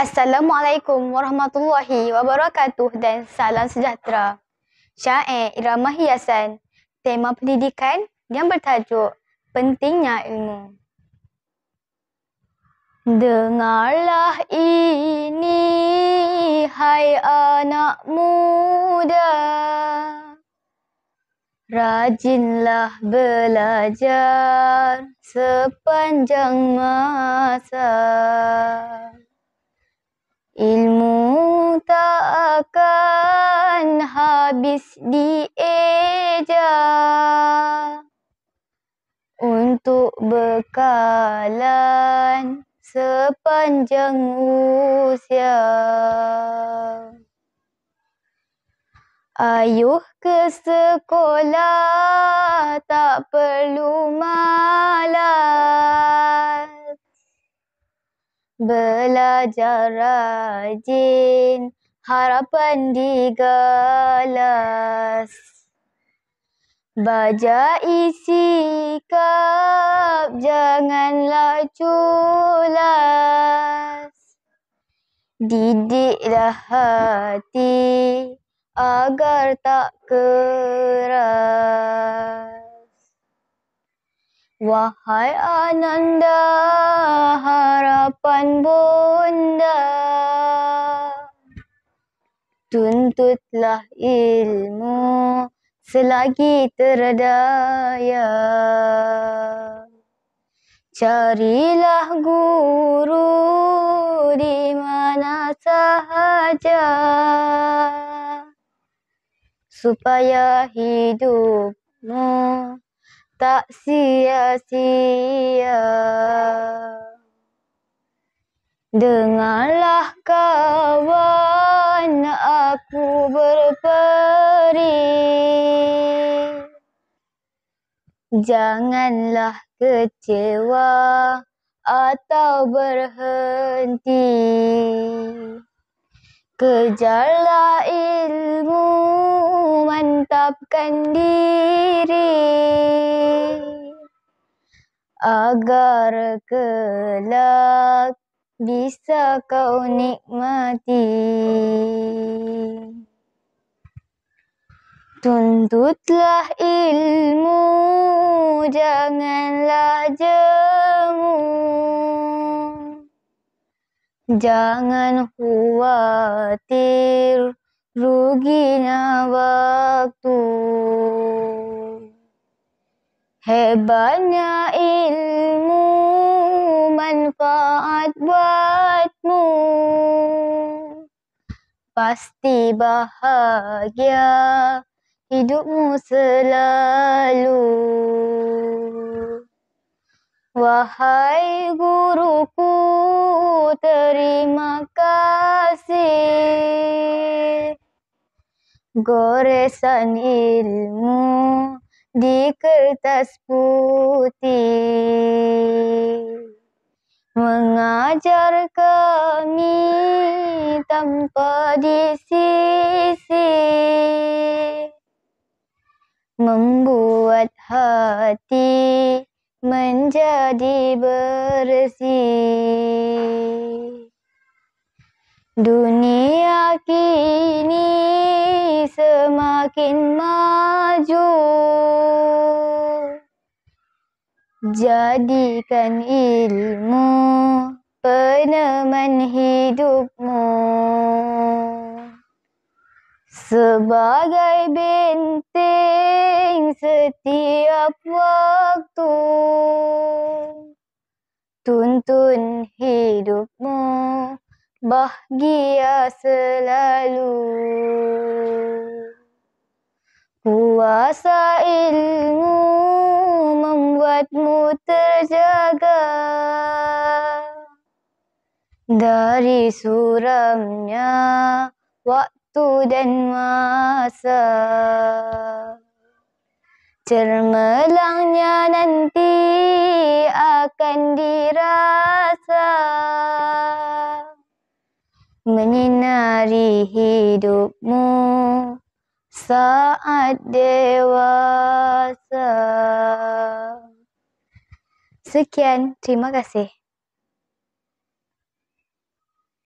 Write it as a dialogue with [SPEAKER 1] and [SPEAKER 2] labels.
[SPEAKER 1] Assalamualaikum warahmatullahi wabarakatuh dan salam sejahtera. Syair Irama Hiasan, tema pendidikan yang bertajuk Pentingnya Ilmu. Dengarlah ini, hai anak muda. Rajinlah belajar sepanjang masa. Ilmu tak akan habis di eja Untuk bekalan sepanjang usia Ayuh ke sekolah tak perlu malas Belajar rajin, harapan digalas. baca isi kap, janganlah culas. Didiklah hati agar tak keras. Wahai ananda harapan bunda Tuntutlah ilmu selagi terdaya Carilah guru di mana sahaja Supaya hidupmu tak sia-sia. Dengarlah kawan aku berperi. Janganlah kecewa atau berhenti. Kejarlah ilmu mantapkan diri agar kelak bisa kau nikmati tuntutlah ilmu janganlah jemu jangan khawatir Ruginya waktu Hebatnya ilmu Manfaat buatmu Pasti bahagia Hidupmu selalu Wahai guruku Terima kasih goresan ilmu di kertas putih mengajar kami tanpa di sisi membuat hati menjadi bersih dunia kini semakin maju Jadikan ilmu peneman hidupmu Sebagai benteng setiap waktu Tuntun hidupmu bahagia selalu Kuasa ilmu membuatmu terjaga dari suramnya waktu dan masa. Cermelangnya nanti akan dirasa menyinari hidupmu saat dewasa. Sekian, terima kasih.